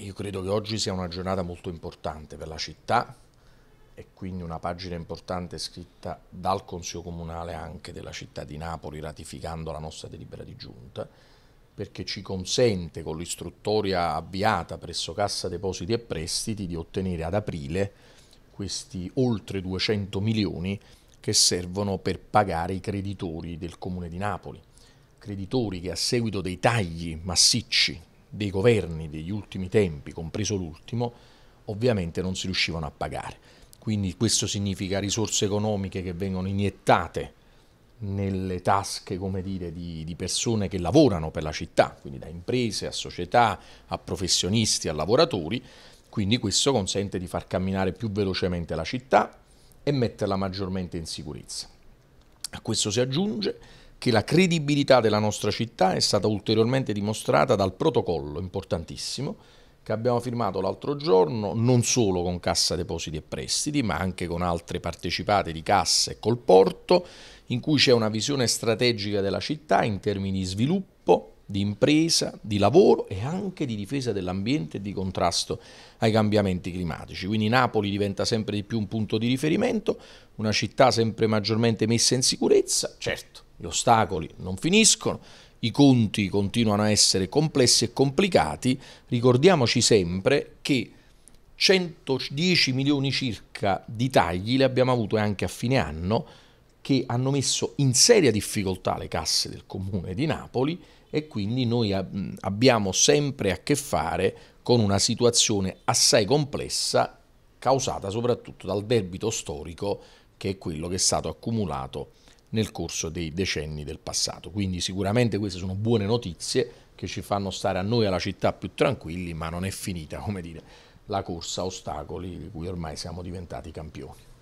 Io credo che oggi sia una giornata molto importante per la città e quindi una pagina importante scritta dal Consiglio Comunale anche della città di Napoli ratificando la nostra delibera di giunta perché ci consente con l'istruttoria avviata presso Cassa Depositi e Prestiti di ottenere ad aprile questi oltre 200 milioni che servono per pagare i creditori del Comune di Napoli, creditori che a seguito dei tagli massicci dei governi degli ultimi tempi, compreso l'ultimo, ovviamente non si riuscivano a pagare. Quindi questo significa risorse economiche che vengono iniettate nelle tasche come dire, di, di, persone che lavorano per la città, quindi da imprese a società, a professionisti, a lavoratori, quindi questo consente di far camminare più velocemente la città e metterla maggiormente in sicurezza. A questo si aggiunge che la credibilità della nostra città è stata ulteriormente dimostrata dal protocollo importantissimo che abbiamo firmato l'altro giorno non solo con Cassa Depositi e Prestiti, ma anche con altre partecipate di Cassa e col Porto, in cui c'è una visione strategica della città in termini di sviluppo, di impresa, di lavoro e anche di difesa dell'ambiente e di contrasto ai cambiamenti climatici. Quindi Napoli diventa sempre di più un punto di riferimento, una città sempre maggiormente messa in sicurezza, certo gli ostacoli non finiscono, i conti continuano a essere complessi e complicati, ricordiamoci sempre che 110 milioni circa di tagli li abbiamo avuti anche a fine anno, che hanno messo in seria difficoltà le casse del comune di Napoli e quindi noi abbiamo sempre a che fare con una situazione assai complessa causata soprattutto dal debito storico che è quello che è stato accumulato nel corso dei decenni del passato. Quindi sicuramente queste sono buone notizie che ci fanno stare a noi alla città più tranquilli, ma non è finita, come dire, la corsa a ostacoli di cui ormai siamo diventati campioni.